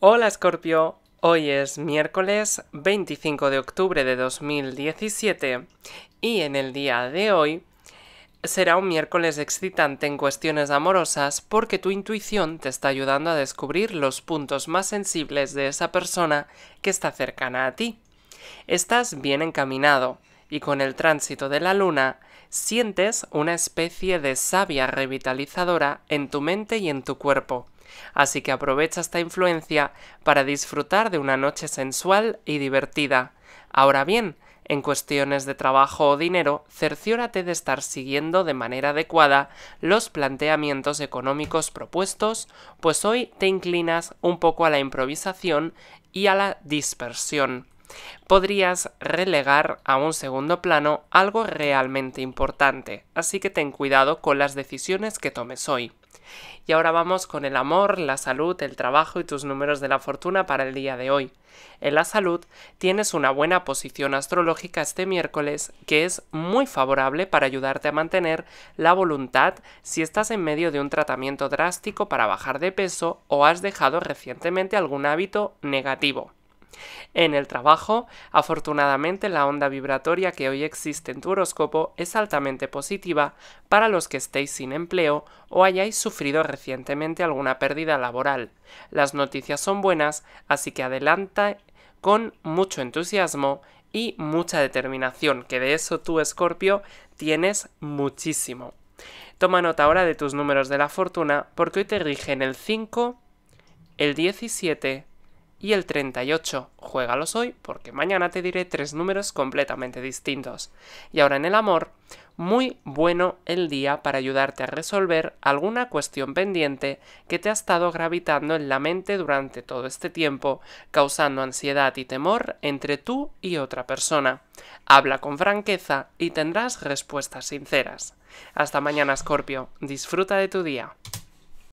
Hola Scorpio, hoy es miércoles 25 de octubre de 2017 y en el día de hoy será un miércoles excitante en cuestiones amorosas porque tu intuición te está ayudando a descubrir los puntos más sensibles de esa persona que está cercana a ti. Estás bien encaminado y con el tránsito de la luna sientes una especie de savia revitalizadora en tu mente y en tu cuerpo así que aprovecha esta influencia para disfrutar de una noche sensual y divertida. Ahora bien, en cuestiones de trabajo o dinero, cerciórate de estar siguiendo de manera adecuada los planteamientos económicos propuestos, pues hoy te inclinas un poco a la improvisación y a la dispersión podrías relegar a un segundo plano algo realmente importante, así que ten cuidado con las decisiones que tomes hoy. Y ahora vamos con el amor, la salud, el trabajo y tus números de la fortuna para el día de hoy. En la salud tienes una buena posición astrológica este miércoles que es muy favorable para ayudarte a mantener la voluntad si estás en medio de un tratamiento drástico para bajar de peso o has dejado recientemente algún hábito negativo. En el trabajo, afortunadamente la onda vibratoria que hoy existe en tu horóscopo es altamente positiva para los que estéis sin empleo o hayáis sufrido recientemente alguna pérdida laboral. Las noticias son buenas, así que adelanta con mucho entusiasmo y mucha determinación, que de eso tú, Escorpio, tienes muchísimo. Toma nota ahora de tus números de la fortuna, porque hoy te rigen el 5, el 17, y el 38, juégalos hoy porque mañana te diré tres números completamente distintos. Y ahora en el amor, muy bueno el día para ayudarte a resolver alguna cuestión pendiente que te ha estado gravitando en la mente durante todo este tiempo, causando ansiedad y temor entre tú y otra persona. Habla con franqueza y tendrás respuestas sinceras. Hasta mañana, Scorpio. Disfruta de tu día.